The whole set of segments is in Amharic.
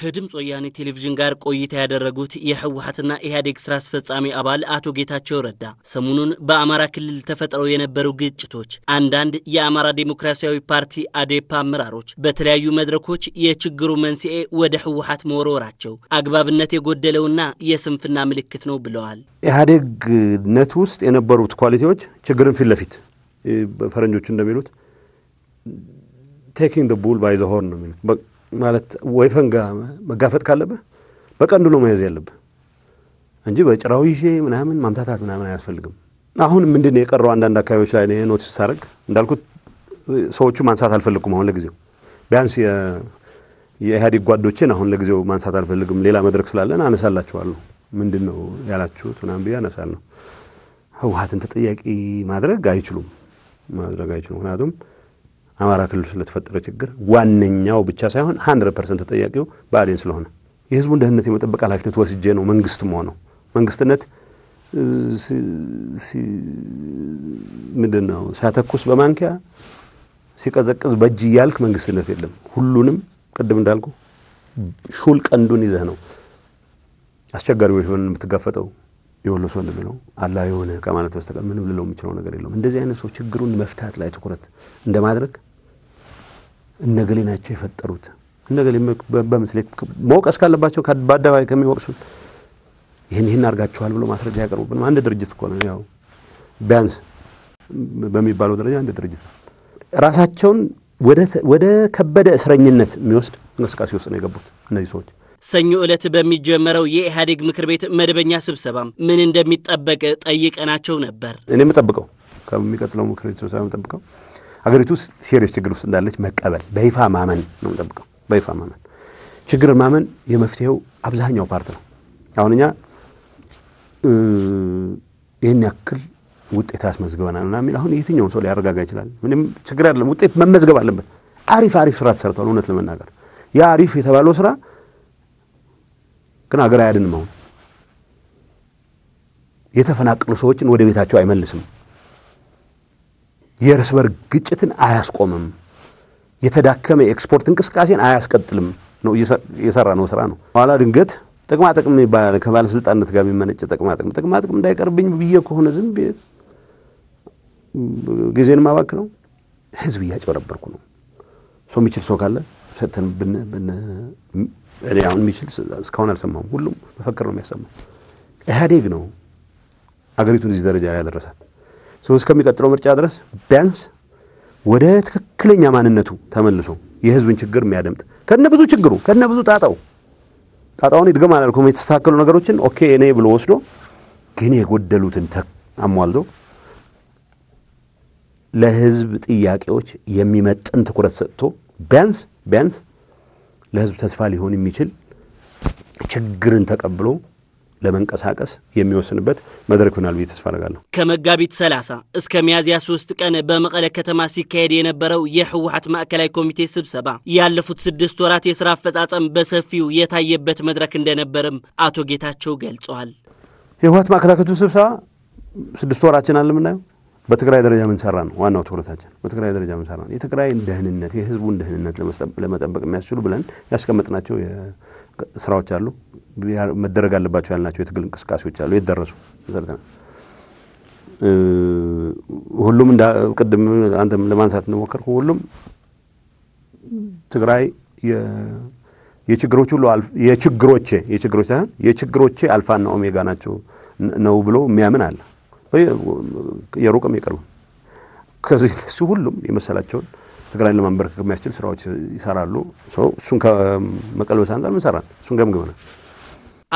ከድምፅ ወያኔ ቴሌቪዥን ጋር ቆይታ ያደረጉት የህወሀትና ኢህአዴግ ስራ አስፈጻሚ አባል አቶ ጌታቸው ረዳ ሰሞኑን በአማራ ክልል ተፈጥረው የነበሩ ግጭቶች አንዳንድ የአማራ ዴሞክራሲያዊ ፓርቲ አዴፓ አመራሮች በተለያዩ መድረኮች የችግሩ መንስኤ ወደ ህወሀት መወረወራቸው አግባብነት የጎደለውና የስንፍና ምልክት ነው ብለዋል። ኢህአዴግነት ውስጥ የነበሩት ኳሊቲዎች ችግርን ፊት ለፊት በፈረንጆቹ እንደሚሉት ቴኪንግ ቡል ባይ ዘ ሆርን ነው የሚሉት ማለት ወይፈን ጋር መጋፈጥ ካለብህ በቀንዱ ነው መያዝ ያለብህ እንጂ በጭራው ይዤ ምናምን ማምታታት ምናምን አያስፈልግም። አሁን ምንድን ነው የቀረው? አንዳንድ አካባቢዎች ላይ ኖት ሳረግ እንዳልኩት ሰዎቹ ማንሳት አልፈልግኩም። አሁን ለጊዜው ቢያንስ የኢህአዴግ ጓዶቼን አሁን ለጊዜው ማንሳት አልፈልግም። ሌላ መድረክ ስላለን አነሳላችኋለሁ። ምንድን ነው ያላችሁት ምናምን ብዬ ነው ህወሀትን ተጠያቂ ማድረግ አይችሉም ማድረግ አይችሉም ምክንያቱም አማራ ክልል ስለተፈጠረው ችግር ዋነኛው ብቻ ሳይሆን ሀንድረድ ፐርሰንት ተጠያቂው ብአዴን ስለሆነ የህዝቡን ደህንነት የመጠበቅ ኃላፊነት ወስጄ ነው መንግስት መሆነው። መንግስትነት ምንድን ነው? ሲያተኩስ በማንኪያ ሲቀዘቅዝ በእጅ እያልክ መንግስትነት የለም። ሁሉንም ቅድም እንዳልኩ ሹል ቀንዱን ይዘህ ነው አስቸጋሪ ሆን የምትጋፈጠው። የወሎ ሰው እንደሚለው አላ የሆነ ከማለት በስተቀር ምንም ልለው የምችለው ነገር የለውም። እንደዚህ አይነት ሰው ችግሩን መፍታት ላይ ትኩረት እንደማድረግ እነገሌ ናቸው የፈጠሩት እነገሌ በምስሌት መውቀስ ካለባቸው በአደባባይ ከሚወቅሱ ይህን ይህን አርጋችኋል ብሎ ማስረጃ ያቀርቡብን አንድ ድርጅት እኮ ነው። ያው ቢያንስ በሚባለው ደረጃ አንድ ድርጅት ነው። ራሳቸውን ወደ ከበደ እስረኝነት የሚወስድ እንቅስቃሴ ውስጥ ነው የገቡት እነዚህ ሰዎች። ሰኞ ዕለት በሚጀመረው የኢህአዴግ ምክር ቤት መደበኛ ስብሰባ ምን እንደሚጠበቅ ጠይቀናቸው ነበር። እኔ የምጠብቀው ከሚቀጥለው ምክር ቤት ስብሰባ የምጠብቀው አገሪቱ ውስጥ ችግር ውስጥ እንዳለች መቀበል፣ በይፋ ማመን ነው የምንጠብቀው። በይፋ ማመን፣ ችግር ማመን የመፍትሄው አብዛኛው ፓርት ነው። አሁን እኛ ይህን ያክል ውጤት አስመዝግበናል እና የሚል አሁን የትኛውን ሰው ሊያረጋጋ ይችላል? ምንም ችግር አይደለም። ውጤት መመዝገብ አለበት። አሪፍ አሪፍ ስራ ተሰርቷል። እውነት ለመናገር ያ አሪፍ የተባለው ስራ ግን አገር አያድንም። አሁን የተፈናቀሉ ሰዎችን ወደ ቤታቸው አይመልስም። የእርስ በር ግጭትን አያስቆምም፣ የተዳከመ የኤክስፖርት እንቅስቃሴን አያስቀጥልም ነው የሰራ ነው ስራ ነው። ኋላ ድንገት ጥቅማ ጥቅም ይባላል። ከባለስልጣነት ጋር የሚመነጭ ጥቅማ ጥቅም ጥቅማ ጥቅም እንዳይቀርብኝ ብዬ ከሆነ ዝም ጊዜን ማባክ ነው። ህዝብ እያጭበረበርኩ ነው። ሰው የሚችል ሰው ካለ ሰተን እኔ አሁን የሚችል እስካሁን አልሰማሁም። ሁሉም መፈክር ነው የሚያሰማው። ኢህአዴግ ነው አገሪቱን እዚህ ደረጃ ላይ ያደረሳት። ሰው እስከሚቀጥለው ምርጫ ድረስ ቢያንስ ወደ ትክክለኛ ማንነቱ ተመልሶ የህዝብን ችግር የሚያደምጥ ከነ ብዙ ችግሩ ከነ ብዙ ጣጣው ጣጣውን ይድገም አላልኩም። የተስተካከሉ ነገሮችን ኦኬ እኔ ብሎ ወስዶ ግን የጎደሉትን አሟልቶ ለህዝብ ጥያቄዎች የሚመጥን ትኩረት ሰጥቶ ቢያንስ ቢያንስ ለህዝብ ተስፋ ሊሆን የሚችል ችግርን ተቀብሎ ለመንቀሳቀስ የሚወስንበት መድረክ ይሆናል ብዬ ተስፋ አደርጋለሁ። ከመጋቢት 30 እስከ ሚያዝያ 3 ቀን በመቀለ ከተማ ሲካሄድ የነበረው የህወሀት ማዕከላዊ ኮሚቴ ስብሰባ ያለፉት ስድስት ወራት የስራ አፈጻጸም በሰፊው የታየበት መድረክ እንደነበርም አቶ ጌታቸው ገልጸዋል። የህወሀት ማዕከላዊ ኮሚቴ ስብሰባ ስድስት ወራችን አለ የምናየው በትግራይ ደረጃ ሰራ ነው ዋናው ትኩረታችን። በትግራይ ደረጃ ሰራ ነው የትግራይን ደህንነት የህዝቡን ደህንነት ለመጠበቅ የሚያስችሉ ብለን ያስቀመጥናቸው ስራዎች አሉ። መደረግ አለባቸው ያልናቸው የትግል እንቅስቃሴዎች አሉ። የደረሱ ሁሉም ቅድም አንተም ለማንሳት እንደሞከርኩ ሁሉም ትግራይ የችግሮች ሁሉ የችግሮቼ የችግሮች ሳይሆን የችግሮቼ አልፋና ኦሜጋ ናቸው ነው ብሎ የሚያምን አለ። የሩቅም የቅርብም ከዚህ ሁሉም የመሰላቸውን ትግራይን ለማንበርከክ የሚያስችል ስራዎች ይሰራሉ። እሱን ከመቀልበስ አንጻር ምንሰራል እሱን ገምግመናል።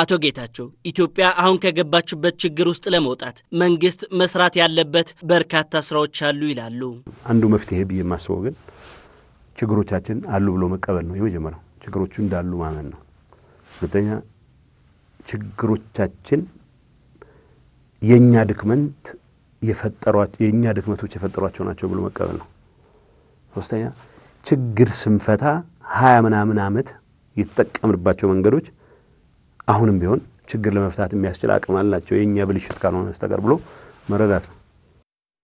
አቶ ጌታቸው ኢትዮጵያ አሁን ከገባችበት ችግር ውስጥ ለመውጣት መንግስት መስራት ያለበት በርካታ ስራዎች አሉ ይላሉ። አንዱ መፍትሄ ብዬ የማስበው ግን ችግሮቻችን አሉ ብሎ መቀበል ነው። የመጀመሪያው ችግሮቹ እንዳሉ ማመን ነው። ሁለተኛ ችግሮቻችን የእኛ ድክመት የእኛ ድክመቶች የፈጠሯቸው ናቸው ብሎ መቀበል ነው። ሶስተኛ ችግር ስንፈታ ሀያ ምናምን ዓመት የተጠቀምንባቸው መንገዶች አሁንም ቢሆን ችግር ለመፍታት የሚያስችል አቅም አላቸው የእኛ ብልሽት ካልሆነ በስተቀር ብሎ መረዳት ነው።